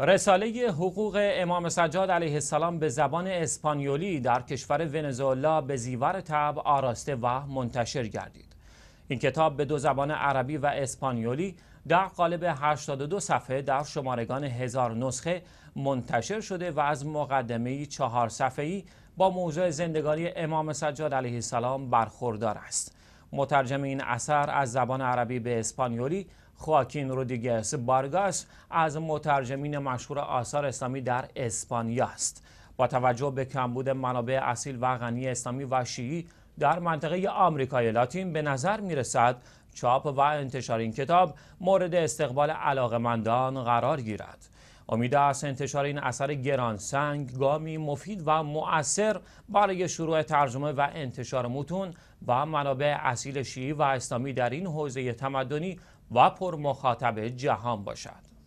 رساله حقوق امام سجاد علیه السلام به زبان اسپانیولی در کشور ونزوئلا به زیور تب آراسته و منتشر گردید. این کتاب به دو زبان عربی و اسپانیولی در قالب 82 صفحه در شمارگان هزار نسخه منتشر شده و از مقدمه چهار صفحه‌ای با موضوع زندگانی امام سجاد علیه السلام برخوردار است. مترجم این اثر از زبان عربی به اسپانیولی خواکین رودیگس بارگاس از مترجمین مشهور آثار اسلامی در اسپانیا است با توجه به کمبود منابع اصیل و غنی اسلامی و شیعی در منطقه آمریکای لاتین به نظر می رسد چاپ و انتشار این کتاب مورد استقبال علاقمندان قرار گیرد امید است انتشار این اثر سنگ، گامی مفید و مؤثر برای شروع ترجمه و انتشار متون و منابع اصیل شیعی و اسلامی در این حوزه تمدنی و پر مخاطب جهان باشد